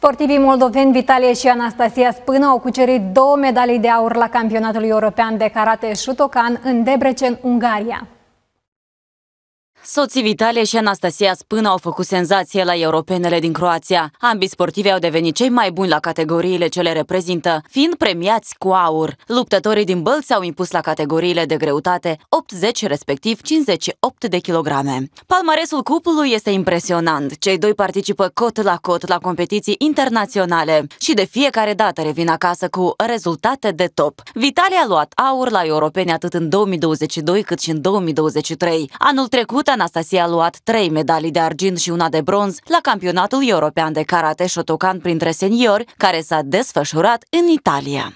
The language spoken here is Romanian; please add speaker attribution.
Speaker 1: Sportivii moldoveni Vitalie și Anastasia Spână au cucerit două medalii de aur la campionatul european de karate Shutokan în Debrecen, Ungaria.
Speaker 2: Soții Vitalie și Anastasia Spână au făcut senzație la europenele din Croația. Ambii sportivi au devenit cei mai buni la categoriile ce le reprezintă, fiind premiați cu aur. Luptătorii din Bălți au impus la categoriile de greutate 80 respectiv 58 de kilograme. Palmaresul cuplului este impresionant. Cei doi participă cot la cot la competiții internaționale și de fiecare dată revin acasă cu rezultate de top. Vitalie a luat aur la europene atât în 2022 cât și în 2023. Anul trecut atât Anastasia a luat trei medalii de argint și una de bronz la campionatul european de karate Shotokan printre seniori, care s-a desfășurat în Italia.